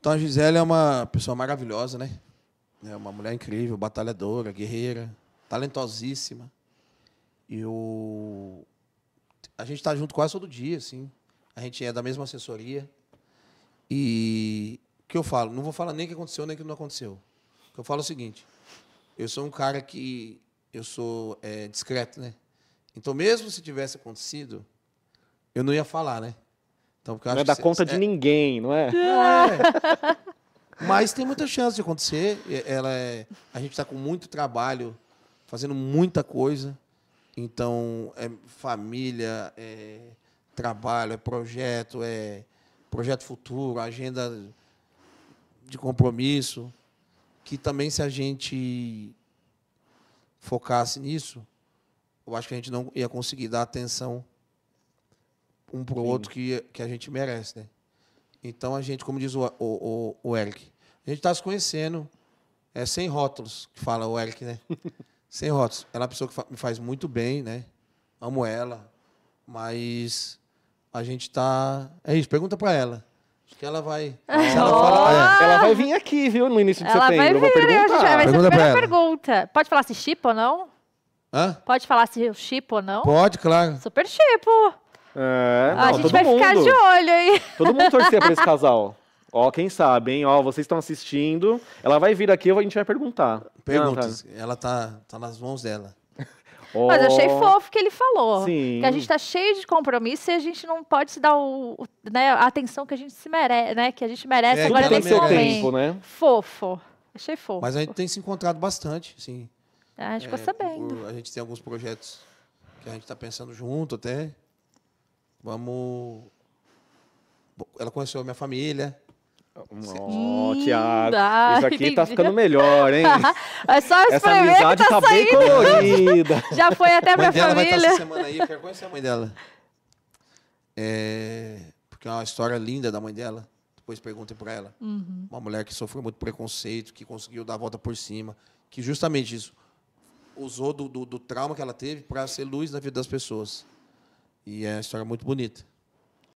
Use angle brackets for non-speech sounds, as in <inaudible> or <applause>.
Então a Gisele é uma pessoa maravilhosa, né? É uma mulher incrível, batalhadora, guerreira, talentosíssima. E eu... a gente está junto quase todo dia, assim. A gente é da mesma assessoria. E o que eu falo? Não vou falar nem o que aconteceu, nem o que não aconteceu. O que eu falo é o seguinte: eu sou um cara que. Eu sou é, discreto, né? Então, mesmo se tivesse acontecido, eu não ia falar, né? Então, não é da conta de é... ninguém, não é? é? é. Mas tem muita chance de acontecer. Ela é... A gente está com muito trabalho, fazendo muita coisa. Então, é família, é trabalho, é projeto, é projeto futuro, agenda de compromisso. Que também, se a gente focasse nisso, eu acho que a gente não ia conseguir dar atenção um para o outro que, que a gente merece, né? Então a gente, como diz o, o, o, o Eric, a gente está se conhecendo, é sem rótulos, que fala o Eric, né? <laughs> sem rótulos. Ela é uma pessoa que me faz muito bem, né? Amo ela, mas a gente tá. É isso, pergunta para ela. Acho que ela vai. <laughs> Ela, fala, é. ela, vai vir aqui, viu, no início de ela setembro. Vai vir, vou né? perguntar. Vai, vai pergunta ser a pergunta. Pode falar se chipa ou não? Hã? Pode falar se eu chipo ou não? Pode, claro. Super chipo. É, não, a gente vai mundo. ficar de olho aí. Todo mundo torcer pra esse <laughs> casal. Ó, quem sabe, hein? Ó, vocês estão assistindo. Ela vai vir aqui, a gente vai perguntar. Pergunta. Tá. Ela tá, tá nas mãos dela. Oh. <laughs> Mas eu achei fofo que ele falou. Sim. Que a gente está cheio de compromisso e a gente não pode se dar o, o né, a atenção que a gente se merece, né? Que a gente merece é, agora nesse merece. tempo, né? Fofo. Achei fofo. Mas a gente tem se encontrado bastante, sim. Ah, a gente é, ficou sabendo. Por, a gente tem alguns projetos que a gente está pensando junto até. Vamos. Ela conheceu a minha família. Hum, ó, oh, hum, Tiago, isso aqui tá ficando melhor, hein? <laughs> é só Essa amizade tá, tá bem colorida. <laughs> Já foi até pra família. Vai estar essa semana aí, eu quero conhecer a mãe dela. É, porque é uma história linda da mãe dela. Depois perguntem pra ela. Uhum. Uma mulher que sofreu muito preconceito, que conseguiu dar a volta por cima, que justamente isso usou do, do, do trauma que ela teve para ser luz na vida das pessoas. E é uma história muito bonita.